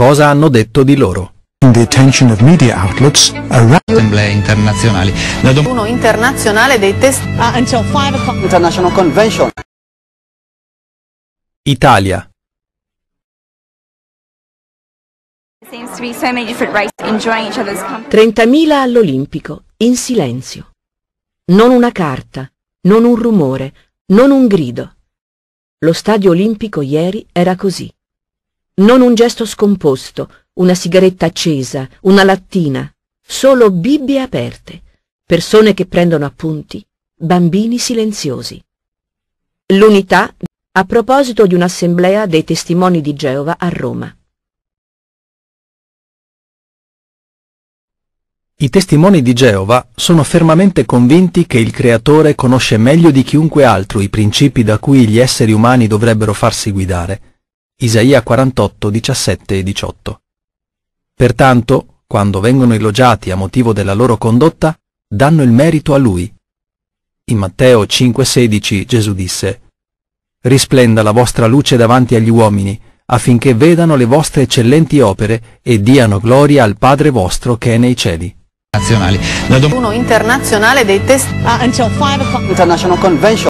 cosa hanno detto di loro. Assemblee internazionali. Uno internazionale dei test. Uh, until 5 International Convention. Italia. Seems to be so many different races enjoying each other's company. 30.000 all'Olimpico, in silenzio. Non una carta, non un rumore, non un grido. Lo stadio olimpico ieri era così. Non un gesto scomposto, una sigaretta accesa, una lattina, solo bibbie aperte, persone che prendono appunti, bambini silenziosi. L'unità a proposito di un'assemblea dei testimoni di Geova a Roma. I testimoni di Geova sono fermamente convinti che il Creatore conosce meglio di chiunque altro i principi da cui gli esseri umani dovrebbero farsi guidare Isaia 48, 17 e 18. Pertanto, quando vengono elogiati a motivo della loro condotta, danno il merito a lui. In Matteo 5,16 Gesù disse, Risplenda la vostra luce davanti agli uomini, affinché vedano le vostre eccellenti opere e diano gloria al Padre vostro che è nei cieli. Nazionali. Uno internazionale dei test. Uh, until 5 o'clock. International Convention.